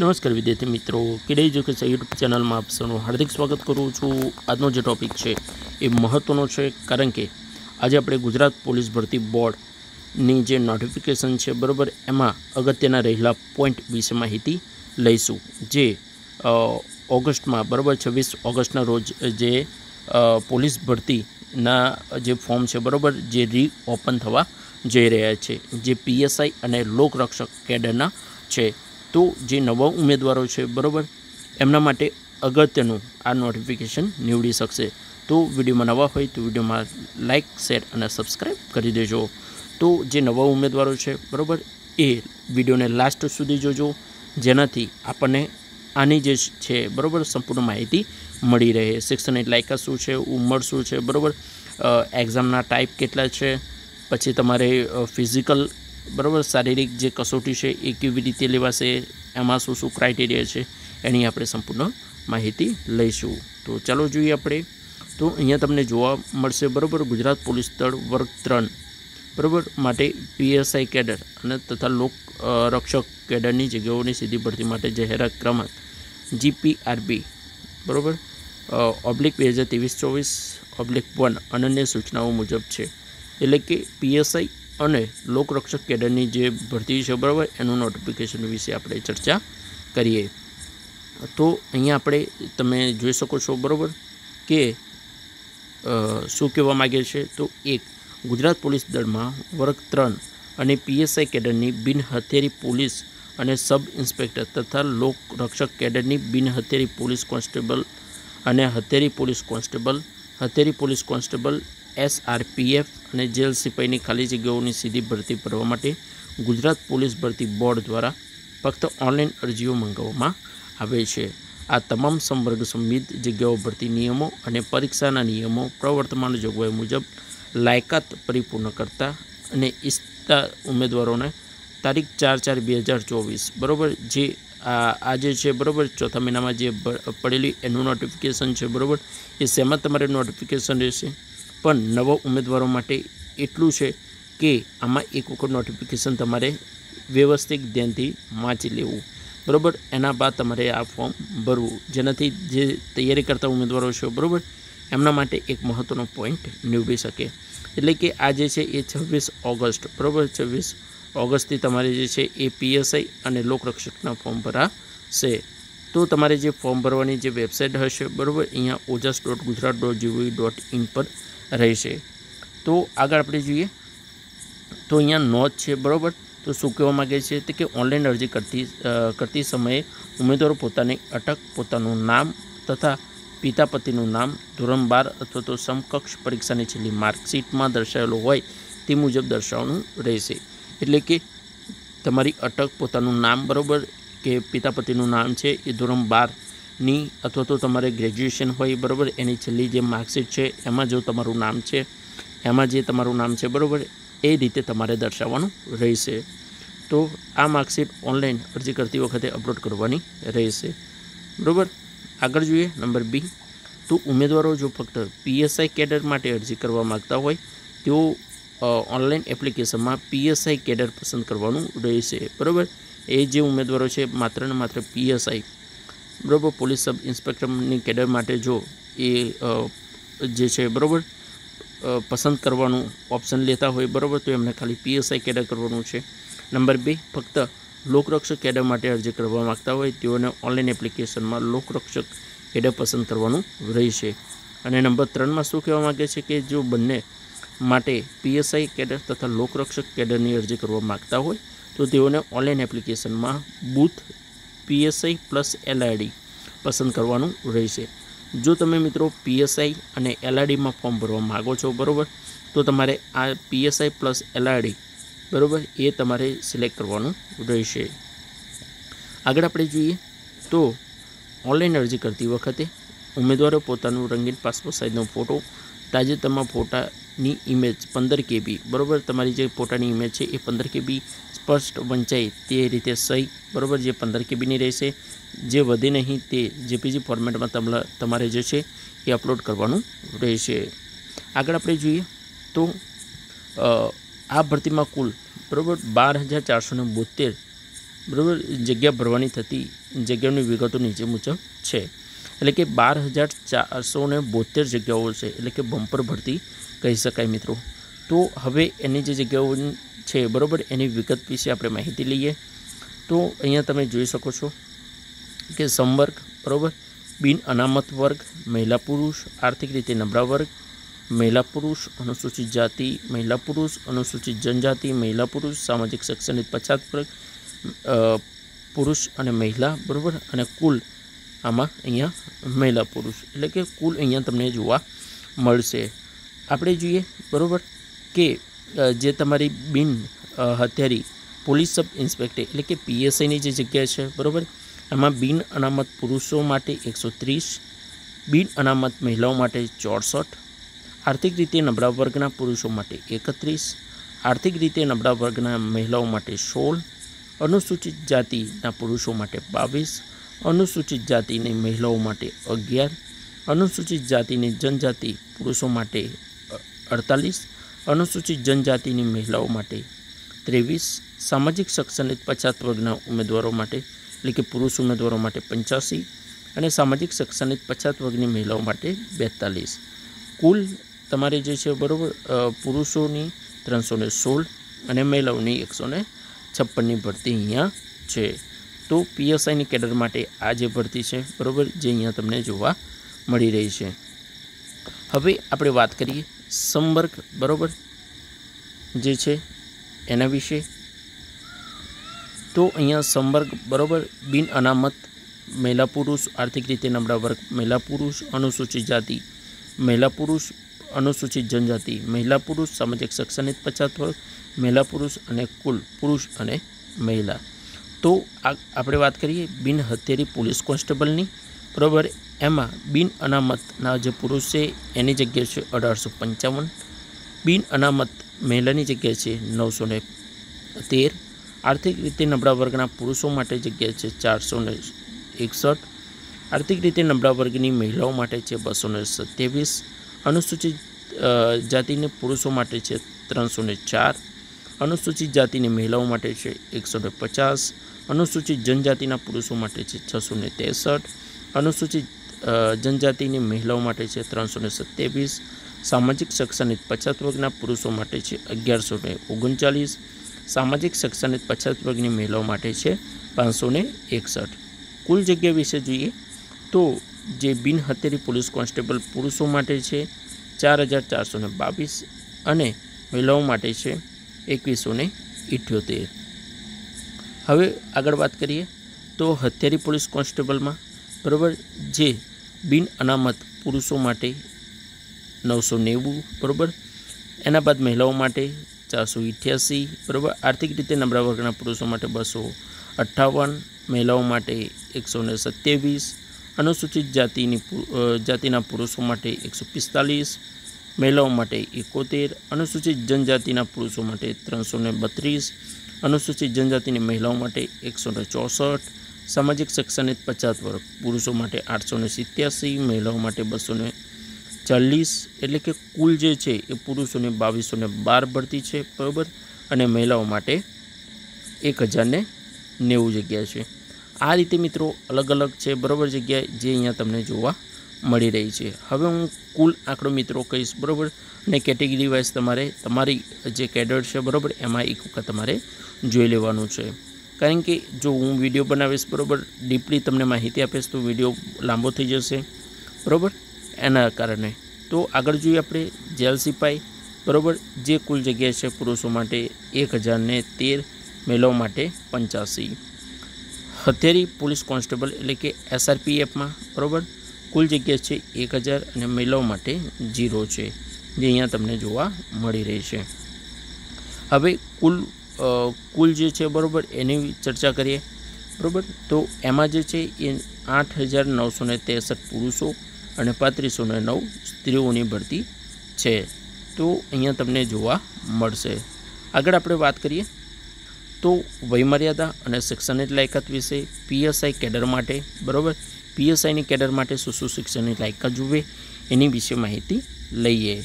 નમસ્કાર વિદ્યાર્થી મિત્રો કિડે એજ્યુકેશન યુટ્યુબ ચેનલમાં આપ સૌનું હાર્દિક સ્વાગત કરું છું આજનો જે ટૉપિક છે એ મહત્ત્વનો છે કારણ કે આજે આપણે ગુજરાત પોલીસ ભરતી બોર્ડની જે નોટિફિકેશન છે બરાબર એમાં અગત્યના રહેલા પોઈન્ટ વિશે માહિતી લઈશું જે ઓગસ્ટમાં બરાબર છવ્વીસ ઓગસ્ટના રોજ જે પોલીસ ભરતીના જે ફોર્મ છે બરાબર જે રીઓપન થવા જઈ રહ્યા છે જે પીએસઆઈ અને લોકરક્ષક કેડરના છે તો જે નવા ઉમેદવારો છે બરાબર એમના માટે અગત્યનું આ નોટિફિકેશન નીવડી શકશે તો વિડીયોમાં નવા હોય તો વિડીયોમાં લાઇક શેર અને સબસ્ક્રાઈબ કરી દેજો તો જે નવા ઉમેદવારો છે બરાબર એ વિડીયોને લાસ્ટ સુધી જોજો જેનાથી આપણને આની જે છે બરાબર સંપૂર્ણ માહિતી મળી રહે શિક્ષણ એટલે શું છે ઉંમર શું છે બરાબર એક્ઝામના ટાઈપ કેટલા છે પછી તમારે ફિઝિકલ બરાબર શારીરિક જે કસોટી છે એ કેવી રીતે લેવાશે એમાં શું શું ક્રાઇટેરિયા છે એની આપણે સંપૂર્ણ માહિતી લઈશું તો ચાલો જોઈએ આપણે તો અહીંયા તમને જોવા મળશે બરાબર ગુજરાત પોલીસ દળ વર્ગ ત્રણ બરાબર માટે પીએસઆઈ કેડર અને તથા લોક રક્ષક કેડરની જગ્યાઓની સીધી ભરતી માટે જાહેરાત ક્રમાંક જીપીઆરબી બરાબર ઓબ્લિક બે હજાર ત્રેવીસ ચોવીસ ઓબ્લિક વન અનન્ય સૂચનાઓ મુજબ છે એટલે કે પીએસઆઈ અને લોકરક્ષક કેડરની જે ભરતી છે બરાબર એનું નોટિફિકેશન વિશે આપણે ચર્ચા કરીએ તો અહીંયા આપણે તમે જોઈ શકો છો બરાબર કે શું કહેવા માગે છે તો એક ગુજરાત પોલીસ દળમાં વર્ગ ત્રણ અને પીએસઆઈ કેડરની બિનહથેરી પોલીસ અને સબ ઇન્સ્પેક્ટર તથા લોકરક્ષક કેડરની બિનહથેરી પોલીસ કોન્સ્ટેબલ અને હથેરી પોલીસ કોન્સ્ટેબલ હથેરી પોલીસ કોન્સ્ટેબલ એસઆરપીએફ અને જેલ સિપાઈની ખાલી જગ્યાઓની સીધી ભરતી ભરવા માટે ગુજરાત પોલીસ ભરતી બોર્ડ દ્વારા ફક્ત ઓનલાઈન અરજીઓ મંગાવવામાં આવે છે આ તમામ સંવર્ગ સંબંધિત જગ્યાઓ ભરતી નિયમો અને પરીક્ષાના નિયમો પ્રવર્તમાન જોગવાઈ મુજબ લાયકાત પરિપૂર્ણ કરતા અને ઈચ્છતા ઉમેદવારોને તારીખ ચાર ચાર બે હજાર ચોવીસ બરાબર જે આજે છે બરાબર ચોથા મહિનામાં જે પડેલી એનું નોટિફિકેશન છે બરાબર એ શેમાં તમારે નોટિફિકેશન રહેશે પણ નવા ઉમેદવારો માટે એટલું છે કે આમાં એક વખત નોટિફિકેશન તમારે વ્યવસ્થિત ધ્યાનથી વાંચી લેવું બરાબર એના બાદ તમારે આ ફોર્મ ભરવું જેનાથી જે તૈયારી કરતા ઉમેદવારો છે બરાબર એમના માટે એક મહત્ત્વનો પોઈન્ટ નીવડી શકે એટલે કે આ જે છે એ છવ્વીસ ઓગસ્ટ બરાબર છવ્વીસ ઓગસ્ટથી તમારે જે છે એ પીએસઆઈ અને લોકરક્ષકના ફોર્મ ભરાશે તો તમારે જે ફોર્મ ભરવાની જે વેબસાઇટ હશે બરાબર અહીંયા Ojas dot Gujarat dot gov dot in પર રહેશે તો આગળ આપણે જોઈએ તો અહીંયા નોંધ છે બરાબર તો શું કહેવા માગે છે તે કે ઓનલાઈન અરજી કરતી કરતી સમયે ઉમેદવારો પોતાની અટક પોતાનું નામ તથા પિતા પતિનું નામ ધોરણ બાર અથવા તો સમકક્ષ પરીક્ષાની છેલ્લી માર્કશીટમાં દર્શાવેલું હોય તે મુજબ દર્શાવવાનું રહેશે એટલે કે તમારી અટક પોતાનું નામ બરાબર કે પિતા પતિનું નામ છે એ ધોરણ બારની અથવા તો તમારે ગ્રેજ્યુએશન હોય બરાબર એની છેલ્લી જે માર્કશીટ છે એમાં જો તમારું નામ છે એમાં જે તમારું નામ છે બરાબર એ રીતે તમારે દર્શાવવાનું રહેશે તો આ માર્કશીટ ઓનલાઈન અરજી કરતી વખતે અપલોડ કરવાની રહેશે બરાબર આગળ જોઈએ નંબર બી તો ઉમેદવારો જો ફક્ત પીએસઆઈ કેડર માટે અરજી કરવા માગતા હોય તેઓ ઓનલાઈન એપ્લિકેશનમાં પીએસઆઈ કેડર પસંદ કરવાનું રહેશે બરાબર એ જે ઉમેદવારો છે માત્ર ને માત્ર પીએસઆઈ બરાબર પોલીસ સબ ઇન્સ્પેક્ટરની કેડર માટે જો એ જે છે બરાબર પસંદ કરવાનું ઓપ્શન લેતા હોય બરાબર તો એમને ખાલી પીએસઆઈ કેડર કરવાનું છે નંબર બે ફક્ત લોકરક્ષક કેડર માટે અરજી કરવા માગતા હોય તેઓને ઓનલાઈન એપ્લિકેશનમાં લોકરક્ષક કેડર પસંદ કરવાનું રહેશે અને નંબર ત્રણમાં શું કહેવા માગે છે કે જો બંને માટે પીએસઆઈ કેડર તથા લોકરક્ષક કેડરની અરજી કરવા માગતા હોય તો તેઓને ઓનલાઈન એપ્લિકેશનમાં બૂથ પીએસઆઈ પ્લસ એલઆઈડી પસંદ કરવાનું રહેશે જો તમે મિત્રો પીએસઆઈ અને એલઆઈડીમાં ફોર્મ ભરવા માગો છો બરાબર તો તમારે આ પીએસઆઈ પ્લસ એલઆઈડી બરાબર એ તમારે સિલેક્ટ કરવાનું રહેશે આગળ આપણે જોઈએ તો ઓનલાઈન અરજી કરતી વખતે ઉમેદવારો પોતાનું રંગીન પાસપોર્ટ સાઇઝનો ફોટો તાજેતરમાં ફોટા ની ઇમેજ પંદર કેબી બરાબર તમારી જે પોતાની ઇમેજ છે એ પંદર કેબી સ્પષ્ટ વંચાય તે રીતે સહી બરાબર જે પંદર કેબીની રહેશે જે વધે નહીં તે જેપીજી ફોર્મેટમાં તમને તમારે જે છે એ અપલોડ કરવાનું રહેશે આગળ આપણે જોઈએ તો આ ભરતીમાં કુલ બરાબર બાર હજાર ચારસો બોતેર બરાબર જગ્યા ભરવાની થતી જગ્યાની વિગતો નીચે મુજબ છે એટલે કે બાર હજાર ચારસો ને બોતેર જગ્યાઓ છે એટલે કે બમ્પર ભરતી કહી શકાય મિત્રો તો હવે એની જે જગ્યાઓ છે બરાબર એની વિગત વિશે આપણે માહિતી લઈએ તો અહીંયા તમે જોઈ શકો છો કે સંવર્ગ બરાબર બિન અનામત વર્ગ મહિલા પુરુષ આર્થિક રીતે નબળા વર્ગ મહિલા પુરુષ અનુસૂચિત જાતિ મહિલા પુરુષ અનુસૂચિત જનજાતિ મહિલા પુરુષ સામાજિક શૈક્ષણિક પછાત વર્ગ પુરુષ અને મહિલા બરાબર અને કુલ આમાં અહીંયા મહિલા પુરુષ એટલે કે કુલ અહીંયા તમને જોવા મળશે આપણે જોઈએ બરાબર કે જે તમારી બિન હથિયારી પોલીસ સબ ઇન્સ્પેક્ટર એટલે કે પીએસઆઈની જે જગ્યા છે બરાબર એમાં બિન અનામત પુરુષો માટે એકસો ત્રીસ બિન અનામત મહિલાઓ માટે ચોસઠ આર્થિક રીતે નબળા વર્ગના પુરુષો માટે એકત્રીસ આર્થિક રીતે નબળા વર્ગના મહિલાઓ માટે સોળ અનુસૂચિત જાતિના પુરુષો માટે બાવીસ અનુસૂચિત જાતિની મહિલાઓ માટે અગિયાર અનુસૂચિત જાતિની જનજાતિ પુરુષો માટે અડતાલીસ અનુસૂચિત જનજાતિની મહિલાઓ માટે ત્રેવીસ સામાજિક સક્ષમિત પછાત વર્ગના ઉમેદવારો માટે એટલે કે પુરુષ ઉમેદવારો માટે પંચ્યાસી અને સામાજિક સક્ષમિત પછાત વર્ગની મહિલાઓ માટે બેતાલીસ કુલ તમારે જે છે બરાબર પુરુષોની ત્રણસો ને સોળ અને મહિલાઓની એકસો છપ્પનની ભરતી અહીંયા છે તો પીએસઆઈની કેડર માટે આ જે ભરતી છે બરાબર જે અહીંયા તમને જોવા મળી રહી છે હવે આપણે વાત કરીએ સંપર્ક બરાબર જે છે એના વિશે તો અહીંયા સંપર્ક બરાબર બિન અનામત મહિલા પુરુષ આર્થિક રીતે નબળા વર્ગ મહિલા પુરુષ અનુસૂચિત જાતિ મહિલા પુરુષ અનુસૂચિત જનજાતિ મહિલા પુરુષ સામાજિક સક્ષનિત પછાત વર્ગ મહિલા પુરુષ અને કુલ પુરુષ અને મહિલા તો આ આપણે વાત કરીએ બિન હથિયારી પોલીસ કોન્સ્ટેબલની બરાબર એમાં બિન અનામતના જે પુરુષ છે એની જગ્યા છે અઢારસો પંચાવન બિન અનામત મહિલાની જગ્યા છે નવસો ને તેર આર્થિક રીતે નબળા વર્ગના પુરુષો માટે જગ્યા છે ચારસો ને એકસઠ આર્થિક રીતે નબળા વર્ગની મહિલાઓ માટે છે બસો ને સત્યાવીસ અનુસૂચિત જાતિને પુરુષો માટે છે ત્રણસો ને ચાર અનુસૂચિત જાતિની મહિલાઓ માટે છે એકસો ને પચાસ અનુસૂચિત જનજાતિના પુરુષો માટે છે છસો ને ત્રેસઠ અનુસૂચિત જનજાતિની મહિલાઓ માટે છે ત્રણસો ને સત્યાવીસ સામાજિક સક્ષનિત પછાત વર્ગના પુરુષો માટે છે અગિયારસો ને ઓગણચાલીસ સામાજિક સક્ષનિત પછાત વર્ગની મહિલાઓ માટે છે પાંચસો ને એકસઠ કુલ જગ્યા વિશે જોઈએ તો જે બિનહથેરી પોલીસ કોન્સ્ટેબલ પુરુષો માટે છે ચાર હજાર ચારસો બાવીસ અને મહિલાઓ માટે છે એકવીસો ને ઇઠ્યોતેર હવે આગળ વાત કરીએ તો હથિયારી પોલીસ કોન્સ્ટેબલમાં બરાબર જે બિન અનામત પુરુષો માટે નવસો નેવું બરાબર એના બાદ મહિલાઓ માટે ચારસો અઠ્યાસી બરાબર આર્થિક રીતે નબળા વર્ગના પુરુષો માટે બસો અઠ્ઠાવન મહિલાઓ માટે એકસો ને સત્યાવીસ અનુસૂચિત જાતિની જાતિના પુરુષો માટે એકસો પિસ્તાલીસ મહિલાઓ માટે એકોતેર અનુસૂચિત જનજાતિના પુરુષો માટે ત્રણસો ને બત્રીસ અનુસૂચિત જનજાતિની મહિલાઓ માટે એકસો ચોસઠ સામાજિક શૈક્ષણિક પચાસ વર્ગ પુરુષો માટે આઠસો ને સિત્યાસી મહિલાઓ માટે બસો ને ચાલીસ એટલે કે કુલ જે છે એ પુરુષોને બાવીસો ને બાર ભરતી છે બરાબર અને મહિલાઓ માટે એક હજારને નેવું જગ્યા છે આ રીતે મિત્રો અલગ અલગ છે બરાબર જગ્યાએ જે અહીંયા તમને જોવા મળી રહી છે હવે હું કુલ આંકડો મિત્રો કહીશ બરાબર અને કેટેગરી વાઇઝ તમારે તમારી જે કેડર છે બરાબર એમાં એક વખત તમારે જોઈ લેવાનું છે કારણ કે જો હું વિડીયો બનાવીશ બરાબર ડીપલી તમને માહિતી આપીશ તો વિડીયો લાંબો થઈ જશે બરાબર એના કારણે તો આગળ જોઈએ આપણે જેલ સિપાઈ બરાબર જે કુલ જગ્યા છે પુરુષો માટે એક હજારને તેર મહિલાઓ માટે પંચ્યાસી હથેરી પોલીસ કોન્સ્ટેબલ એટલે કે એસઆરપીએફમાં બરાબર કુલ જગ્યા છે એક હજાર અને મહિલાઓ માટે ઝીરો છે જે અહીંયા તમને જોવા મળી રહી છે હવે કુલ કુલ જે છે બરાબર એની ચર્ચા કરીએ બરાબર તો એમાં જે છે એ આઠ હજાર નવસો ને ત્રેસઠ પુરુષો અને પાંત્રીસો ને નવ સ્ત્રીઓની ભરતી છે તો અહીંયા તમને જોવા મળશે આગળ આપણે વાત કરીએ તો વયમર્યાદા અને શૈક્ષણિક લાયકાત વિશે પીએસઆઈ કેડર માટે બરાબર પીએસઆઈની કેડર માટે શું શું શિક્ષણની લાયકાત જુએ એની વિશે માહિતી લઈએ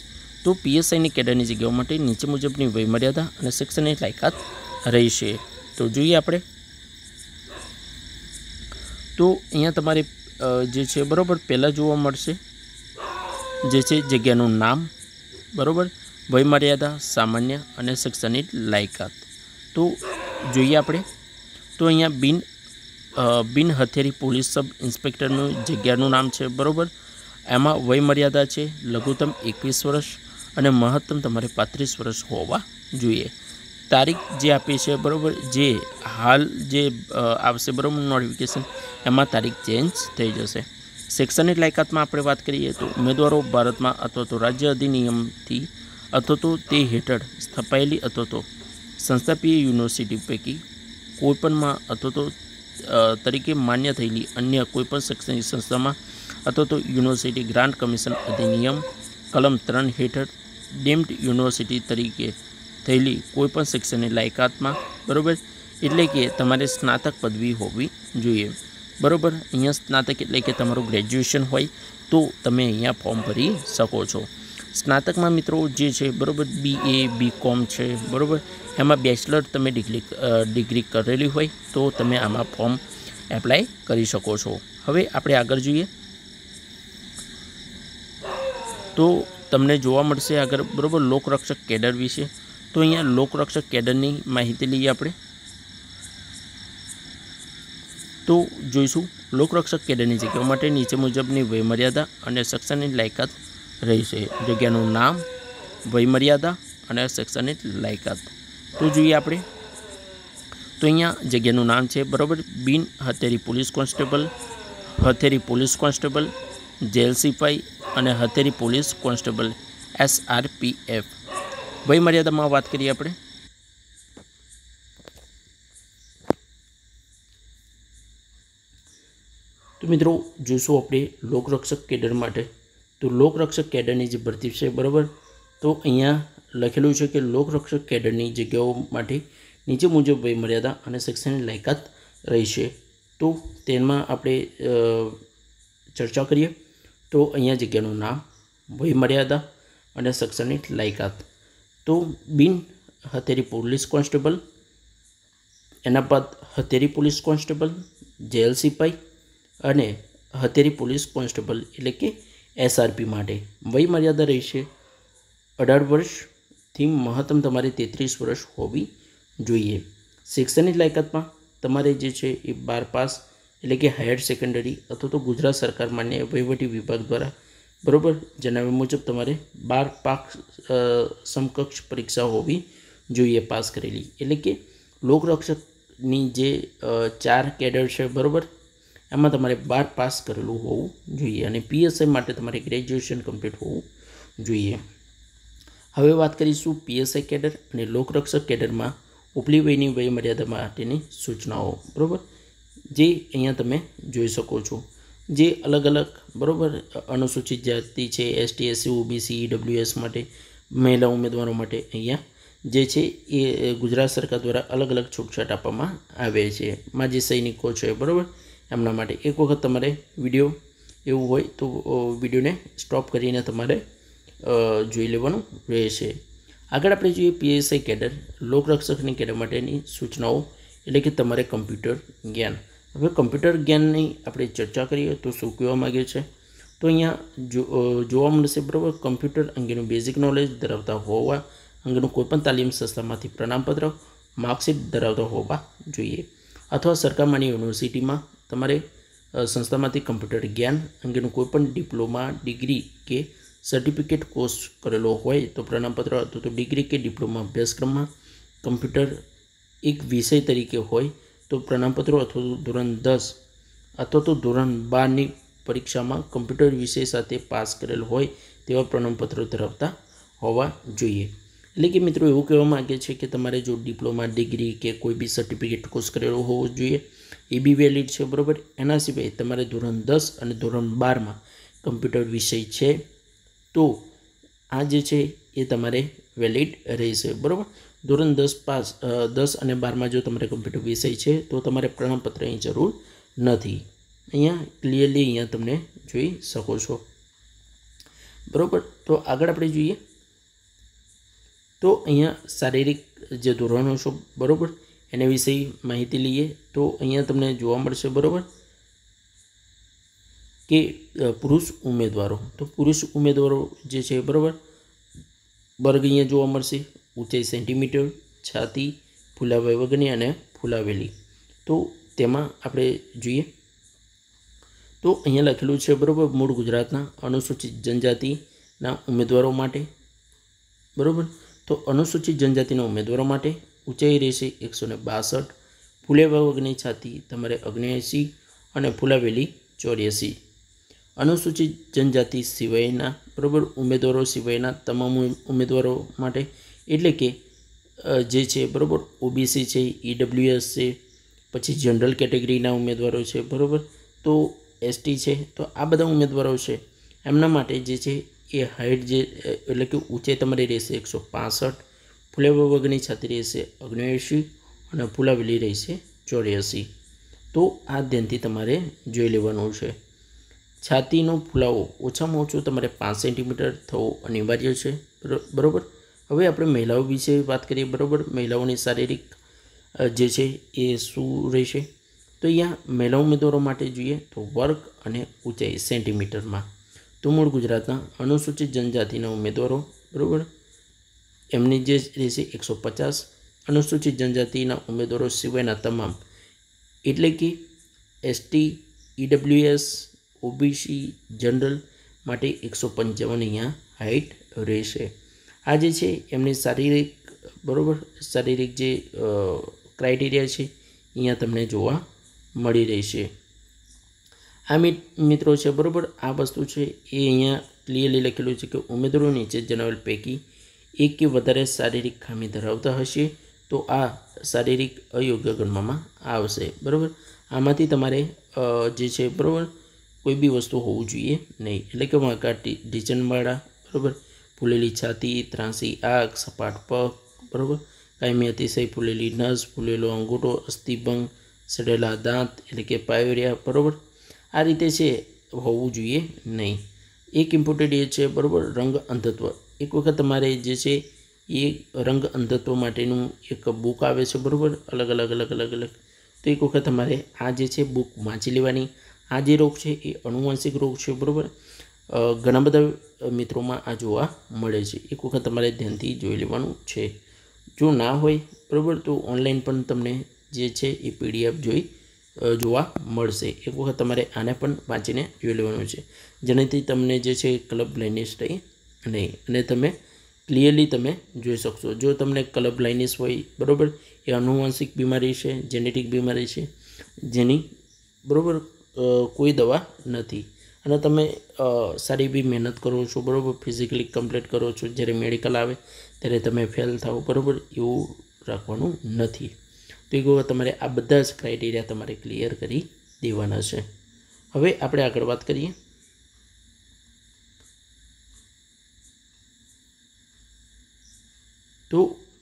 તો પીએસઆઈની કેડરની જગ્યાઓ માટે નીચે મુજબની વયમર્યાદા અને શિક્ષણની લાયકાત રહેશે તો જોઈએ આપણે તો અહીંયા તમારે જે છે બરાબર પહેલાં જોવા મળશે જે છે જગ્યાનું નામ બરાબર વયમર્યાદા સામાન્ય અને શિક્ષણની લાયકાત તો જોઈએ આપણે તો અહીંયા બિન બિન હથિયારી પોલીસ સબ ઇન્સ્પેક્ટરનું જગ્યાનું નામ છે બરાબર એમાં વયમર્યાદા છે લઘુત્તમ એકવીસ વર્ષ અને મહત્તમ તમારે પાંત્રીસ વર્ષ હોવા જોઈએ તારીખ જે આપી છે બરાબર જે હાલ જે આવશે બરાબર નોટિફિકેશન એમાં તારીખ ચેન્જ થઈ જશે શૈક્ષણિક લાયકાતમાં આપણે વાત કરીએ તો ઉમેદવારો ભારતમાં અથવા તો રાજ્ય અધિનિયમથી અથવા તો તે હેઠળ સ્થપાયેલી અથવા તો સંસ્થાપીય યુનિવર્સિટી પૈકી કોઈપણમાં અથવા તો તરીકે માન્ય થયેલી અન્ય કોઈપણ શૈક્ષણિક સંસ્થામાં અથવા તો યુનિવર્સિટી ગ્રાન્ટ કમિશન અધિનિયમ કલમ ત્રણ હેઠળ ડેમ્ડ યુનિવર્સિટી તરીકે થયેલી કોઈપણ શિક્ષણની લાયકાતમાં બરાબર એટલે કે તમારે સ્નાતક પદવી હોવી જોઈએ બરાબર અહીંયા સ્નાતક એટલે કે તમારું ગ્રેજ્યુએશન હોય તો તમે અહીંયા ફોર્મ ભરી શકો છો સ્નાતકમાં મિત્રો જે છે બરાબર બી એ બી કોમ છે બરાબર એમાં બેચલર તમે ડિગ્રી ડિગ્રી કરેલી હોય તો તમે આમાં ફોર્મ એપ્લાય કરી શકો છો હવે આપણે આગળ જોઈએ તો તમને જોવા મળશે આગળ બરાબર લોકરક્ષક કેડર વિશે તો અહીંયા લોકરક્ષક કેડરની માહિતી લઈએ આપણે તો જોઈશું લોકરક્ષક કેડરની જગ્યાઓ માટે નીચે મુજબની વયમર્યાદા અને શૈક્ષણિક લાયકાત રહેશે જગ્યાનું નામ વયમર્યાદા અને શૈક્ષણિક લાયકાત તો જોઈએ આપણે તો અહીંયા જગ્યાનું નામ છે બરાબર બિન હથેરી પોલીસ કોન્સ્ટેબલ હથેરી પોલીસ કોન્સ્ટેબલ જેલ સિપાઈ અને હથેરી પોલીસ કોન્સ્ટેબલ એસઆરપીએફ વય મર્યાદામાં વાત કરીએ આપણે તો મિત્રો જોઈશું આપણે લોકરક્ષક કેડર માટે તો લોકરક્ષક કેડરની જે ભરતી છે બરાબર તો અહીંયા લખેલું છે કે લોકરક્ષક કેડરની જગ્યાઓ માટે નીચે મુજબ વયમર્યાદા અને શિક્ષણની લાયકાત રહેશે તો તેમાં આપણે ચર્ચા કરીએ તો અહીંયા જગ્યાનું નામ વયમર્યાદા અને શિક્ષણની લાયકાત તો બિન હથેરી પોલીસ કોન્સ્ટેબલ એના બાદ હથેરી પોલીસ કોન્સ્ટેબલ જેલ સિપાઈ અને હથેરી પોલીસ કોન્સ્ટેબલ એટલે કે એસઆરપી માટે વયમર્યાદા રહેશે અઢાર વર્ષ થી મહત્તમ તમારે તેત્રીસ વર્ષ હોવી જોઈએ શિક્ષણની લાયકાતમાં તમારે જે છે એ બાર પાસ એટલે કે હાયર સેકન્ડરી અથવા તો ગુજરાત સરકાર માન્ય વહીવટી વિભાગ દ્વારા બરાબર જણાવ્યા મુજબ તમારે બાર પાક સમકક્ષ પરીક્ષા હોવી જોઈએ પાસ કરેલી એટલે કે લોકરક્ષકની જે ચાર કેડર છે બરાબર એમાં તમારે બાર પાસ કરેલું હોવું જોઈએ અને પીએસઆઈ માટે તમારે ગ્રેજ્યુએશન કમ્પ્લીટ હોવું જોઈએ હવે વાત કરીશું પીએસઆઈ કેડર અને લોકરક્ષક કેડરમાં ઉપલી વયની વયમર્યાદા માટેની સૂચનાઓ બરાબર જે અહીંયા તમે જોઈ શકો છો જે અલગ અલગ બરાબર અનુસૂચિત જાતિ છે એસટી એસસી ઓબીસી ઈડબ્લ્યુએસ માટે મહિલા ઉમેદવારો માટે અહીંયા જે છે એ ગુજરાત સરકાર દ્વારા અલગ અલગ છૂટછાટ આપવામાં આવે છે માજી સૈનિકો છે બરાબર એમના માટે એક વખત તમારે વિડીયો એવું હોય તો વિડીયોને સ્ટોપ કરીને તમારે જોઈ લેવાનું રહેશે આગળ આપણે જોઈએ પીએસઆઈ કેડર લોકરક્ષકની કેડર માટેની સૂચનાઓ એટલે કે તમારે કમ્પ્યુટર જ્ઞાન હવે કમ્પ્યુટર જ્ઞાનની આપણે ચર્ચા કરીએ તો શું કહેવા માગે છે તો અહીંયા જોવા મળશે બરાબર કમ્પ્યુટર અંગેનું બેઝિક નોલેજ ધરાવતા હોવા અંગેનું કોઈપણ તાલીમ સંસ્થામાંથી પ્રમાણપત્ર માર્કશીટ ધરાવતા હોવા જોઈએ અથવા સરકારમાંની યુનિવર્સિટીમાં તમારે સંસ્થામાંથી કમ્પ્યુટર જ્ઞાન અંગેનું કોઈપણ ડિપ્લોમા ડિગ્રી કે સર્ટિફિકેટ કોર્સ કરેલો હોય તો પ્રમાણપત્ર અથવા તો ડિગ્રી કે ડિપ્લોમા અભ્યાસક્રમમાં કમ્પ્યુટર એક વિષય તરીકે હોય તો પ્રમાણપત્રો અથવા તો ધોરણ દસ અથવા તો ધોરણ બારની પરીક્ષામાં કમ્પ્યુટર વિષય સાથે પાસ કરેલ હોય તેવા પ્રમાણપત્રો ધરાવતા હોવા જોઈએ એટલે કે મિત્રો એવું કહેવા માગે છે કે તમારે જો ડિપ્લોમા ડિગ્રી કે કોઈ બી સર્ટિફિકેટ કોર્સ કરેલો હોવો જોઈએ એ બી વેલિડ છે બરાબર એના સિવાય તમારે ધોરણ દસ અને ધોરણ બારમાં કમ્પ્યુટર વિષય છે તો આ જે છે એ તમારે વેલિડ રહેશે બરાબર ધોરણ દસ પાસ દસ અને બારમાં જો તમારે કોમ્પ્યુટર વિષય છે તો તમારે પ્રમાણપત્ર અહીં જરૂર નથી અહીંયા ક્લિયરલી અહીંયા તમને જોઈ શકો છો બરાબર તો આગળ આપણે જોઈએ તો અહીંયા શારીરિક જે ધોરણો છો બરાબર એને વિશે માહિતી લઈએ તો અહીંયા તમને જોવા મળશે બરાબર કે પુરુષ ઉમેદવારો તો પુરુષ ઉમેદવારો જે છે બરાબર વર્ગ અહીંયા જોવા મળશે ઊંચાઈ સેન્ટીમીટર છાતી ફૂલાવાઈ વગરની અને ફૂલાવેલી તો તેમાં આપણે જોઈએ તો અહીંયા લખેલું છે બરાબર મૂળ ગુજરાતના અનુસૂચિત જનજાતિના ઉમેદવારો માટે બરાબર તો અનુસૂચિત જનજાતિના ઉમેદવારો માટે ઊંચાઈ રહેશે એકસો ને બાસઠ ફૂલેવા વગની છાતી તમારે ઓગણએંસી અને ફૂલાવેલી ચોર્યાસી અનુસૂચિત જનજાતિ સિવાયના બરાબર ઉમેદવારો સિવાયના તમામ ઉમેદવારો માટે એટલે કે જે છે બરાબર ઓબીસી છે ઈડબ્લ્યુએસ છે પછી જનરલ કેટેગરીના ઉમેદવારો છે બરાબર તો એસટી છે તો આ બધા ઉમેદવારો છે એમના માટે જે છે એ હાઇટ જે એટલે કે ઊંચાઈ તમારી રહેશે એકસો પાસઠ ફૂલેવા વગરની છાતી રહેશે ઓગણએંશી અને ફૂલાવેલી રહેશે ચોર્યાસી તો આ ધ્યાનથી તમારે જોઈ લેવાનું છે છાતીનો ફુલાવો ઓછામાં ઓછો તમારે પાંચ સેન્ટીમીટર થવો અનિવાર્ય છે બરાબર હવે આપણે મહિલાઓ વિશે વાત કરીએ બરાબર મહિલાઓની શારીરિક જે છે એ શું રહેશે તો અહીંયા મહિલા ઉમેદવારો માટે જોઈએ તો વર્ગ અને ઊંચાઈ સેન્ટીમીટરમાં તો મૂળ ગુજરાતના અનુસૂચિત જનજાતિના ઉમેદવારો બરાબર એમની જે રહેશે એકસો પચાસ અનુસૂચિત જનજાતિના ઉમેદવારો સિવાયના તમામ એટલે કે એસટી ઈડબ્લ્યુએસ ઓબીસી જનરલ માટે એકસો પંચાવન અહીંયા હાઇટ રહેશે આ જે છે એમની શારીરિક બરાબર શારીરિક જે ક્રાઇટેરિયા છે અહીંયા તમને જોવા મળી રહેશે આ મિત્રો છે બરાબર આ વસ્તુ છે એ અહીંયા ક્લિયરલી લખેલું છે કે ઉમેદવારો નીચે જણાવેલ પૈકી એક કે વધારે શારીરિક ખામી ધરાવતા હશે તો આ શારીરિક અયોગ્ય ગણવામાં આવશે બરાબર આમાંથી તમારે જે છે બરાબર કોઈ ભી વસ્તુ હોવું જોઈએ નહીં એટલે કે મકાટી ડિજન મડા બરોબર ફૂલેલી છાતી ત્રાંસી આક સપાટ પક બરોબર કાઈમી હતી સહી ફૂલેલી નાસ ફૂલેલું અંગુટો અસ્તીબંગ સડેલા દાંત એટલે કે પાયોરિયા બરોબર આ રીતે છે હોવું જોઈએ નહીં એક ઇમ્પોર્ટેડ ઈઝ છે બરોબર રંગ અંધત્વ એક વખત તમારે જે છે એક રંગ અંધત્વ માટેનું એક બુક આવે છે બરોબર અલગ અલગ અલગ અલગ અલગ તો એક વખત તમારે આ જે છે બુક વાંચી લેવાની આ જે રોગ છે એ અનુવાંશિક રોગ છે બરાબર ઘણા બધા મિત્રોમાં આ જોવા મળે છે એક વખત તમારે ધ્યાનથી જોઈ લેવાનું છે જો ના હોય બરાબર તો ઓનલાઈન પણ તમને જે છે એ પીડીએફ જોઈ જોવા મળશે એક વખત તમારે આને પણ વાંચીને જોઈ લેવાનું છે જેનાથી તમને જે છે ક્લબ લાઇનિસ થઈ નહીં અને તમે ક્લિયરલી તમે જોઈ શકશો જો તમને ક્લબ લાઇનિસ હોય બરાબર એ અનુવંશિક બીમારી છે જેનેટિક બીમારી છે જેની બરાબર કોઈ દવા નથી અને તમે સારી બી મહેનત કરો છો બરાબર ફિઝિકલી કમ્પ્લીટ કરો છો જ્યારે મેડિકલ આવે ત્યારે તમે ફેલ થાઓ બરાબર એવું રાખવાનું નથી તો એક વખત તમારે આ બધા જ ક્રાઇટેરિયા તમારે ક્લિયર કરી દેવાના છે હવે આપણે આગળ વાત કરીએ તો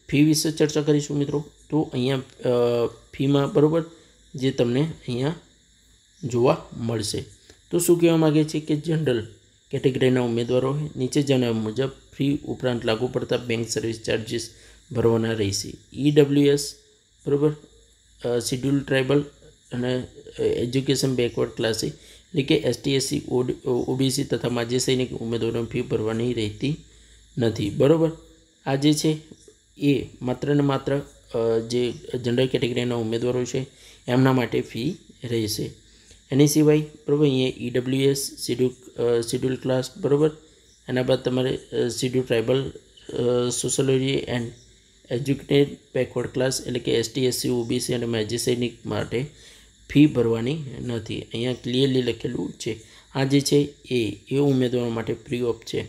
ફી વિશે ચર્ચા કરીશું મિત્રો તો અહીંયા ફીમાં બરાબર જે તમને અહીંયા જોવા મળશે તો શું કહેવા માગે છે કે જનરલ કેટેગરીના ઉમેદવારો નીચે જણાવ્યા મુજબ ફી ઉપરાંત લાગુ પડતા બેંક સર્વિસ ચાર્જિસ ભરવાના રહેશે ઈડબ્લ્યુએસ બરાબર શિડ્યુલ ટ્રાઇબલ અને એજ્યુકેશન બેકવર્ડ ક્લાસ એટલે કે એસટી એસસી ઓબીસી તથા માજી સૈનિક ઉમેદવારોને ફી ભરવાની રહેતી નથી બરાબર આ જે છે એ માત્ર ને માત્ર જે જનરલ કેટેગરીના ઉમેદવારો છે એમના માટે ફી રહેશે એની સિવાય બરાબર અહીંયા ઈડબ્લ્યુએસ શિડ્યુલ શિડ્યુલ ક્લાસ બરાબર એના બાદ તમારે schedule tribal sociology and educated backward class એટલે કે એસટી એસસી ઓબીસી અને મેજિસ્ટ્રેટની માટે ફી ભરવાની નથી અહીંયા ક્લિયરલી લખેલું છે આ જે છે એ એ ઉમેદવારો માટે ફ્રી ઓફ છે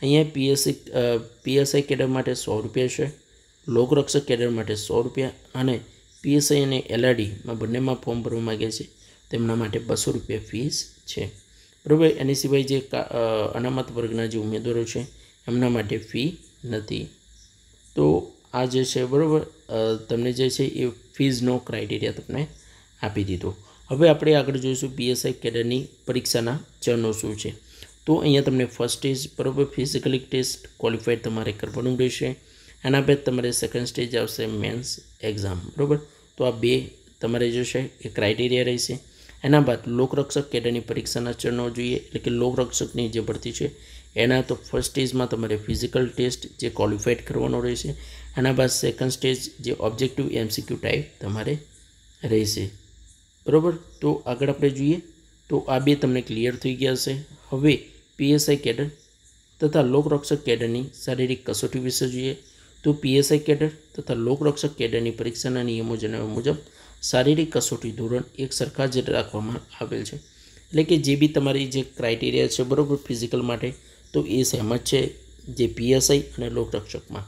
અહીંયા પીએસસી પીએસઆઈ કેડર માટે સો રૂપિયા છે લોકરક્ષક કેડર માટે સો રૂપિયા અને પીએસઆઈ અને એલઆરડીમાં બંનેમાં ફોર્મ ભરવા માગે છે તેમના માટે બસો રૂપિયા ફીસ છે બરાબર એની સિવાય જે અનામત વર્ગના જે ઉમેદવારો છે એમના માટે ફી નથી તો આ જે છે બરાબર તમને જે છે એ ફીઝનો ક્રાઇટેરિયા તમને આપી દીધો હવે આપણે આગળ જોઈશું પીએસઆઈ કેડરની પરીક્ષાના ચરણો શું છે તો અહીંયા તમને ફર્સ્ટ સ્ટેજ બરાબર ફિઝિકલી ટેસ્ટ ક્વોલિફાઈડ તમારે કરવાનું રહેશે એના બાદ તમારે સેકન્ડ સ્ટેજ આવશે મેન્સ એક્ઝામ બરાબર તો આ બે તમારે જે છે એ ક્રાઇટેરિયા રહેશે એના બાદ લોકરક્ષક કેડરની પરીક્ષાના ચરણો જોઈએ એટલે કે લોકરક્ષકની જે ભરતી છે એના તો ફર્સ્ટ સ્ટેજમાં તમારે ફિઝિકલ ટેસ્ટ જે ક્વોલિફાઈડ કરવાનો રહેશે એના બાદ સેકન્ડ સ્ટેજ જે ઓબ્જેક્ટિવ એમસીક્યુ ટાઈપ તમારે રહેશે બરાબર તો આગળ આપણે જોઈએ તો આ બે તમને ક્લિયર થઈ ગયા હશે હવે પીએસઆઈ કેડર તથા લોકરક્ષક કેડરની શારીરિક કસોટી વિશે જોઈએ તો પીએસઆઈ કેડર તથા લોકરક્ષક કેડરની પરીક્ષાના નિયમો જણાવ્યા મુજબ શારીરિક કસોટી ધોરણ એક સરખા જ રાખવામાં આવેલ છે એટલે કે જે બી તમારી જે ક્રાઇટેરિયા છે બરાબર ફિઝિકલ માટે તો એ સેમ જ છે જે પીએસઆઈ અને લોકરક્ષકમાં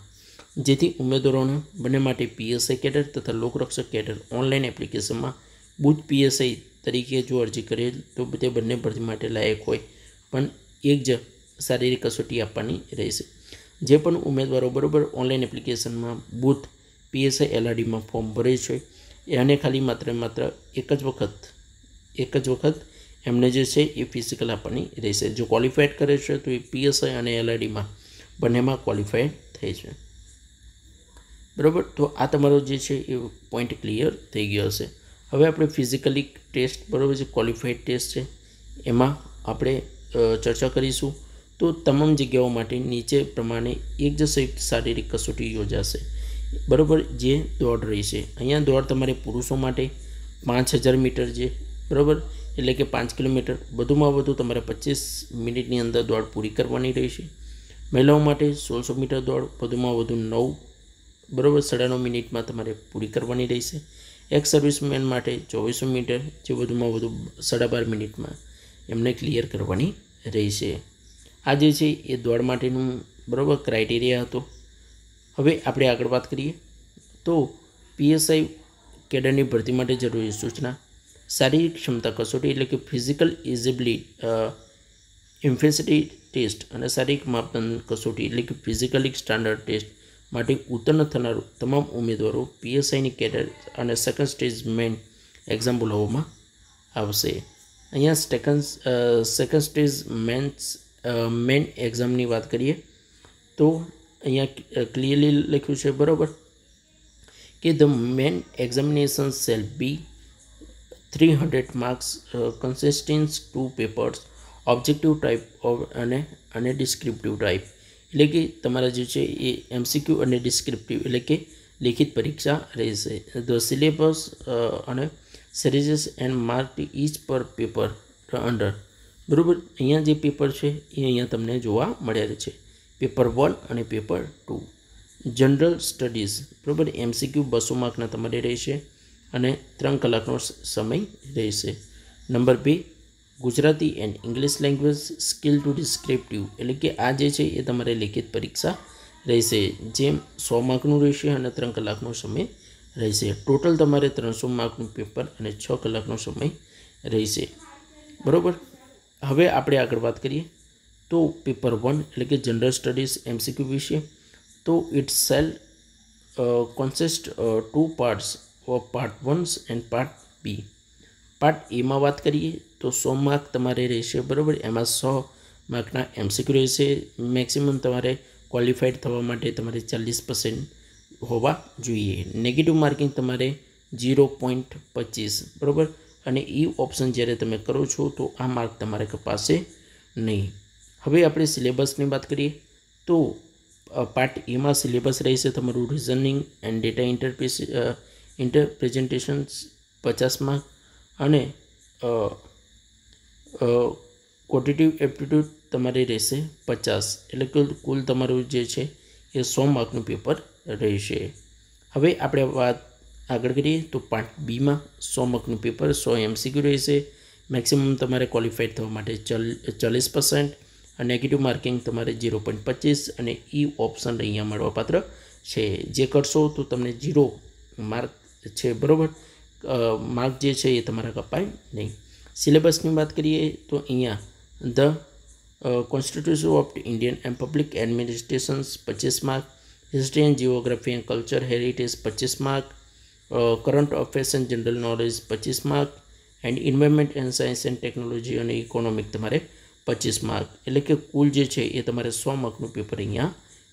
જેથી ઉમેદવારોને બંને માટે પીએસઆઈ કેડર તથા લોકરક્ષક કેડર ઓનલાઈન એપ્લિકેશનમાં બુથ પીએસઆઈ તરીકે જો અરજી કરીએ તો તે બંને ભરતી માટે લાયક હોય પણ એક જ શારીરિક કસોટી આપવાની રહેશે જે પણ ઉમેદવારો બરાબર ઓનલાઈન એપ્લિકેશનમાં બુથ પીએસઆઈ એલઆરડીમાં ફોર્મ ભરે છે એને ખાલી માત્ર માત્ર એક જ વખત એક જ વખત એમને જે છે એ ફિઝિકલ આપવાની રહેશે જો ક્વોલિફાઈડ કરે છે તો એ પીએસઆઈ અને એલઆઈડીમાં બંનેમાં ક્વોલિફાઈડ થઈ છે બરાબર તો આ તમારો જે છે એ પોઈન્ટ ક્લિયર થઈ ગયો હશે હવે આપણે ફિઝિકલી ટેસ્ટ બરાબર જે ક્વોલિફાઈડ ટેસ્ટ છે એમાં આપણે ચર્ચા કરીશું તો તમામ જગ્યાઓ માટે નીચે પ્રમાણે એક જ સંયુક્ત શારીરિક કસોટી યોજાશે બરાબર જે દોડ રહેશે અહીંયા દોડ તમારે પુરુષો માટે પાંચ હજાર મીટર જે બરાબર એટલે કે પાંચ કિલોમીટર વધુમાં વધુ તમારે પચીસ મિનિટની અંદર દોડ પૂરી કરવાની રહેશે મહિલાઓ માટે સોળસો મીટર દોડ વધુમાં વધુ નવ બરાબર સાડા નવ મિનિટમાં તમારે પૂરી કરવાની રહેશે એક સર્વિસમેન માટે ચોવીસો મીટર જે વધુમાં વધુ સાડા બાર મિનિટમાં એમને ક્લિયર કરવાની રહેશે આ જે છે એ દોડ માટેનું બરાબર ક્રાઇટેરિયા હતો હવે આપણે આગળ વાત કરીએ તો પીએસઆઈ કેડરની ભરતી માટે જરૂરી સૂચના શારીરિક ક્ષમતા કસોટી એટલે કે ફિઝિકલ ઇઝિબિલિ ઇન્ફેન્સિટી ટેસ્ટ અને શારીરિક માપદંડ કસોટી એટલે કે ફિઝિકલી સ્ટાન્ડર્ડ ટેસ્ટ માટે ઉત્તીર્ણ થનાર તમામ ઉમેદવારો પીએસઆઈની કેડર અને સેકન્ડ સ્ટેજ મેન એક્ઝામ બોલાવવામાં આવશે અહીંયા second second stage mains man એક્ઝામની વાત કરીએ તો અહીંયા ક્લિયરલી લખ્યું છે બરાબર કે the main examination shall be three hundred marks consistence two papers objective type અને અને ડિસ્ક્રિપ્ટિવ ટાઈપ એટલે કે તમારા જે છે એ એમસીક્યુ અને ડિસ્ક્રિપ્ટિવ એટલે કે લિખિત પરીક્ષા રહેશે ધ સિલેબસ અને series and mark each per paper under બરાબર અહીંયા જે પેપર છે એ અહીંયા તમને જોવા મળ્યા છે પેપર વન અને પેપર ટુ જનરલ સ્ટડીઝ બરાબર એમસીક્યુ બસો માર્કના તમારે રહેશે અને ત્રણ કલાકનો સમય રહેશે નંબર બે Gujarati and English language skill two descriptive એટલે કે આ જે છે એ તમારે લેખિત પરીક્ષા રહેશે જેમ સો માર્કનું રહેશે અને ત્રણ કલાકનો સમય રહેશે ટોટલ તમારે ત્રણસો માર્કનું પેપર અને છ કલાકનો સમય રહેશે બરાબર હવે આપણે આગળ વાત કરીએ તો પેપર વન એટલે કે જનરલ સ્ટડીઝ એમસીક્યુ વિશે તો it's shall consist two parts part ones and part B part એમાં વાત કરીએ તો સો માર્ક તમારે રહેશે બરાબર એમાં સો માર્કના એમસીક્યુ રહેશે મેક્સિમમ તમારે ક્વોલિફાઈડ થવા માટે તમારે ચાલીસ પર્સેન્ટ હોવા જોઈએ નેગેટિવ માર્કિંગ તમારે ઝીરો પોઈન્ટ પચીસ બરાબર અને એ ઓપ્શન જ્યારે તમે કરો છો તો આ માર્ક તમારે કપાશે નહીં હવે આપણે સિલેબસની વાત કરીએ તો પાર્ટ એમાં સિલેબસ રહેશે તમારું રિઝનિંગ એન્ડ ડેટા ઇન્ટરપ્રેસ ઇન્ટર પ્રેઝન્ટેશન્સ પચાસમાં અને કોટિટિવ એપ્ટિટ્યૂડ તમારે રહેશે પચાસ એટલે કુલ કુલ તમારું જે છે એ સો માર્કનું પેપર રહેશે હવે આપણે વાત આગળ કરીએ તો પાર્ટ બીમાં સો માર્કનું પેપર સો એમસીક્યુ રહેશે મેક્સિમમ તમારે ક્વોલિફાઈડ થવા માટે ચલ ચાલીસ પર્સન્ટ નેગેટિવ માર્કિંગ તમારે ઝીરો પોઈન્ટ પચીસ અને ઈ e ઓપ્શન અહીંયા મળવાપાત્ર છે જે કરશો તો તમને ઝીરો માર્ક છે બરાબર માર્ક જે છે એ તમારા કપાય નહીં સિલેબસની વાત કરીએ તો અહીંયા the constitution of Indian and public administrations પચીસ mark history and geography and culture heritage પચીસ mark current affairs and general knowledge પચીસ mark and environment and science and technology અને ઇકોનોમિક તમારે પચીસ માર્ક એટલે કે કુલ જે છે એ તમારે સો માર્કનું પેપર અહીંયા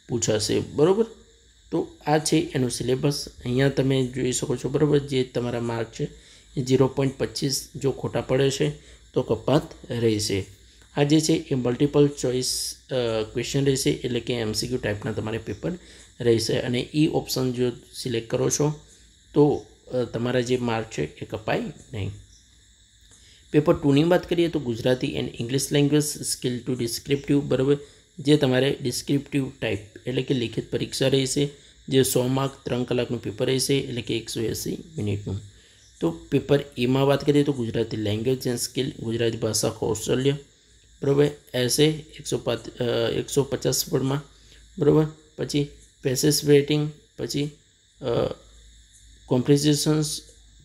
પૂછાશે બરાબર તો આ છે એનું સિલેબસ અહીંયા તમે જોઈ શકો છો બરાબર જે તમારા માર્ક છે એ ઝીરો પોઈન્ટ પચીસ જો ખોટા પડે છે તો કપાત રહેશે આ જે છે એ મલ્ટિપલ ચોઇસ ક્વેશ્ચન રહેશે એટલે કે એમસીક્યુ ટાઈપના તમારે પેપર રહેશે અને એ e ઓપ્શન જો સિલેક્ટ કરો છો તો તમારા જે માર્ક છે એ કપાય નહીં પેપર ટુની વાત કરીએ તો Gujarati and English language skill two descriptive બરાબર જે તમારે ડિસ્ક્રિપ્ટિવ ટાઈપ એટલે કે લિખિત પરીક્ષા રહેશે જે સો માર્ક ત્રણ કલાકનું પેપર રહેશે એટલે કે એકસો એંસી મિનિટનું તો પેપર એમાં વાત કરીએ તો Gujarati language and skill Gujarati ભાષા કૌશલ્ય બરાબર એસે એકસો પાંચ એકસો પચાસ પરમાં બરાબર પછી પેસેસ રેટિંગ પછી કોમ્પ્રિઝેશન્સ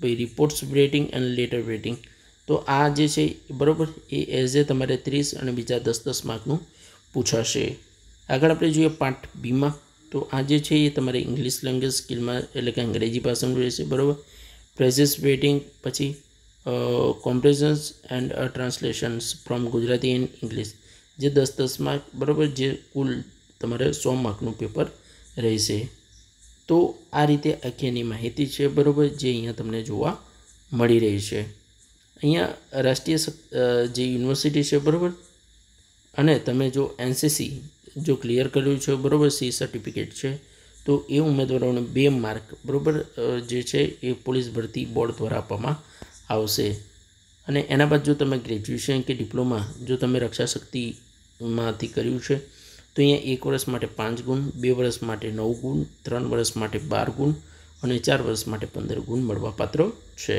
પછી reports writing and letter writing તો આ જે છે બરાબર એ એઝ એ તમારે ત્રીસ અને બીજા દસ દસ માર્કનું પૂછાશે આગળ આપણે જોઈએ પાઠ બીમાં તો આ જે છે એ તમારે ઇંગ્લિશ લેંગ્વેજ સ્કિલમાં એટલે કે અંગ્રેજી ભાષાનું રહેશે બરાબર પ્રેઝિસ વેટિંગ પછી comprehensions and translations from Gujarati and English જે દસ દસ માર્ક બરાબર જે કુલ તમારે સો માર્કનું પેપર રહેશે તો આ રીતે આખી એની માહિતી છે બરાબર જે અહીંયા તમને જોવા મળી રહી છે અહીંયા રાષ્ટ્રીય જે યુનિવર્સિટી છે બરાબર અને તમે જો એનસીસી જો ક્લિયર કર્યું છે બરાબર સી સર્ટિફિકેટ છે તો એ ઉમેદવારોને બે માર્ક બરાબર જે છે એ પોલીસ ભરતી બોર્ડ દ્વારા આપવામાં આવશે અને એના બાદ જો તમે ગ્રેજ્યુએશન કે ડિપ્લોમા જો તમે રક્ષા શક્તિમાંથી કર્યું છે તો અહીંયા એક વર્ષ માટે પાંચ ગુણ બે વર્ષ માટે નવ ગુણ ત્રણ વર્ષ માટે બાર ગુણ અને ચાર વર્ષ માટે પંદર ગુણ મળવાપાત્ર છે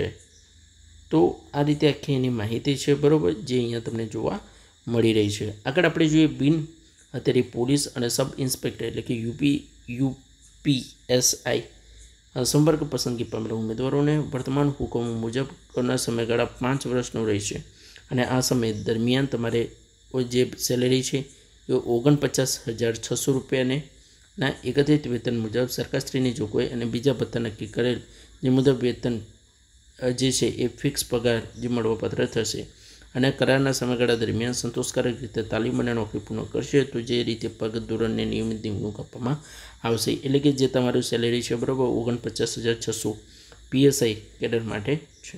તો આ રીતે આખી એની માહિતી છે બરાબર જે અહીંયા તમને જોવા મળી રહી છે આગળ આપણે જોઈએ બિન અત્યારે પોલીસ અને સબ ઇન્સ્પેક્ટર એટલે કે યુપી યુપીએસઆઈ સંપર્ક પસંદગી પામેલા ઉમેદવારોને વર્તમાન હુકમો મુજબ કરના સમયગાળા પાંચ વર્ષનો રહેશે અને આ સમય દરમિયાન તમારે જે સેલેરી છે એ ઓગણપચાસ હજાર છસો રૂપિયાને ના એકત્રિત વેતન મુજબ સરકારશ્રીની જોગવાઈ અને બીજા ભથ્થા નક્કી કરેલ જે મુજબ વેતન જે છે એ ફિક્સ પગાર જે મળવાપાત્ર થશે અને કરારના સમયગાળા દરમિયાન સંતોષકારક રીતે તાલીમ અને નોકરી પૂર્ણ કરશે તો જે રીતે પગ ધોરણને નિયમિત નિમણૂક આપવામાં આવશે એટલે કે જે તમારું સેલેરી છે બરાબર ઓગણપચાસ હજાર છસો પીએસઆઈ કેડર માટે છે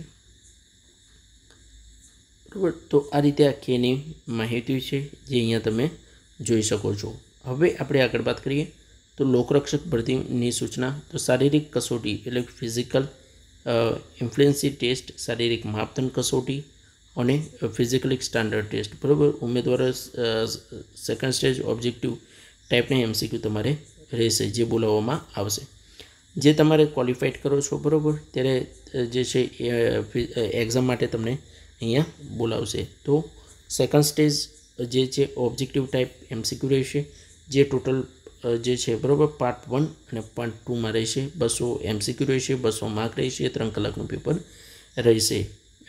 બરાબર તો આ રીતે આખી એની માહિતી છે જે અહીંયા તમે જોઈ શકો છો હવે આપણે આગળ વાત કરીએ તો લોકરક્ષક ભરતીની સૂચના તો શારીરિક કસોટી એટલે ફિઝિકલ ઇન્ફ્લુએન્સી ટેસ્ટ શારીરિક માપદંડ કસોટી અને ફિઝિકલ સ્ટાન્ડર્ડ ટેસ્ટ બરાબર ઉમેદવાર સેકન્ડ સ્ટેજ ઓબ્જેક્ટિવ ટાઈપના એમસીક્યુ તમારે રહેશે જે બોલાવવામાં આવશે જે તમારે ક્વોલિફાઈડ કરો છો બરાબર ત્યારે જે છે એ એક્ઝામ માટે તમને અહીંયા બોલાવશે તો સેકન્ડ સ્ટેજ જે છે ઓબ્જેક્ટિવ ટાઈપ એમસીક્યુ રહેશે જે ટોટલ જે છે બરાબર પાર્ટ વન અને પાર્ટ ટુમાં રહેશે બસો એમસીક્યુ રહેશે બસો માર્ક રહેશે ત્રણ કલાકનું પેપર રહેશે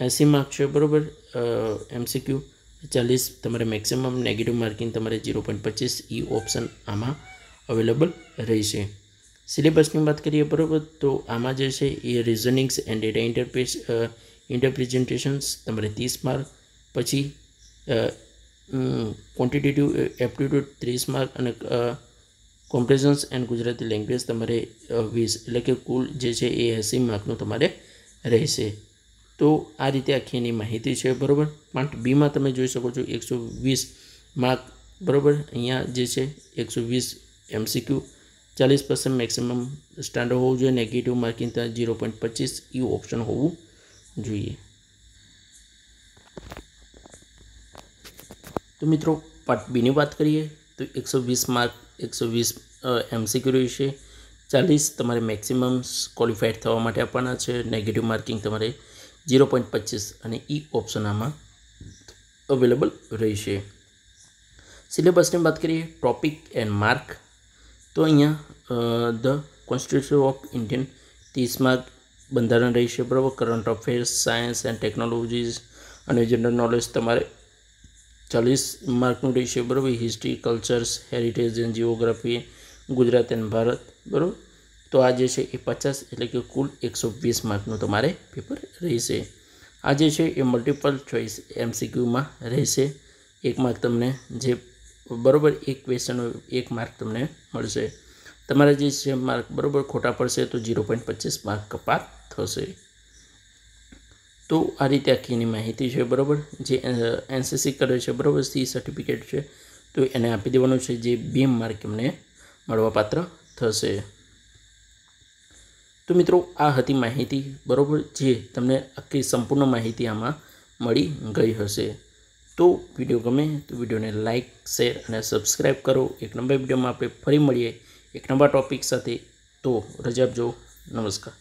એંસી માર્ક છે બરાબર એમસીક્યુ ચાલીસ તમારે મેક્સિમમ નેગેટિવ માર્કિંગ તમારે ઝીરો પોઈન્ટ પચીસ ઈ ઓપ્શન આમાં અવેલેબલ રહેશે સિલેબસની વાત કરીએ બરાબર તો આમાં જે છે એ રિઝનિંગ્સ એન્ડ ડેટા ઇન્ટરપ્રેસ ઇન્ટરપ્રેઝન્ટેશન્સ તમારે ત્રીસ માર્ક પછી ક્વોન્ટિટેટિવ એપ્ટિટ્યુડ ત્રીસ માર્ક અને કોમ્પ્રેશન્સ એન્ડ ગુજરાતી લેંગ્વેજ તમારે વીસ એટલે કે કુલ જે છે એ એસી માર્કનું તમારે રહેશે તો આ રીતે આખી એની માહિતી છે બરાબર પાર્ટ બીમાં તમે જોઈ શકો છો એકસો વીસ માર્ક બરાબર અહીંયા જે છે એકસો વીસ એમસીક્યુ ચાલીસ પર્સન્ટ મેક્સિમમ સ્ટાન્ડર્ડ હોવું જોઈએ નેગેટિવ માર્કિંગ ત્યાં ઝીરો પોઈન્ટ પચીસ એ ઓપ્શન હોવું જોઈએ તો મિત્રો પાર્ટ બીની વાત કરીએ તો એકસો વીસ માર્ક એકસો વીસ એમસીક્યુ રહેશે ચાલીસ તમારે મેક્સિમમ ક્વોલિફાઈડ થવા માટે આપવાના છે નેગેટિવ માર્કિંગ તમારે ઝીરો પોઈન્ટ પચીસ અને ઈ ઓપ્શન આમાં અવેલેબલ રહેશે સિલેબસની વાત કરીએ ટોપિક એન્ડ માર્ક તો અહીંયા ધ કોન્સ્ટિટ્યુશન ઓફ ઇન્ડિયન ત્રીસ માર્ક બંધારણ રહેશે બરાબર current affairs science and technologies અને જનરલ નોલેજ તમારે ચાલીસ માર્કનું રહેશે બરાબર history cultures heritage and geography Gujarat and Bharat બરાબર તો આ જે છે એ પચાસ એટલે કે કુલ એકસો વીસ માર્કનું તમારે પેપર રહેશે આ જે છે એ મલ્ટિપલ ચોઇસ એમસીક્યુમાં રહેશે એક માર્ક તમને જે બરાબર એક ક્વેશ્ચનનો એક માર્ક તમને મળશે તમારા જે છે માર્ક બરાબર ખોટા પડશે તો ઝીરો પોઈન્ટ પચીસ માર્ક કપાત થશે તો આ રીતે આખી એની માહિતી છે બરાબર જે એનસીસી કરે છે બરાબર સી સર્ટિફિકેટ છે તો એને આપી દેવાનું છે જે બે માર્ક એમને મળવાપાત્ર થશે તો મિત્રો આ હતી માહિતી બરાબર જે તમને આખી સંપૂર્ણ માહિતી આમાં મળી ગઈ હશે તો વિડીયો ગમે તો વિડીયોને લાઇક શેર અને સબસ્ક્રાઈબ કરો એક નંબર વિડીયોમાં આપણે ફરી મળીએ એક નંબર ટૉપિક સાથે તો રજા આપજો નમસ્કાર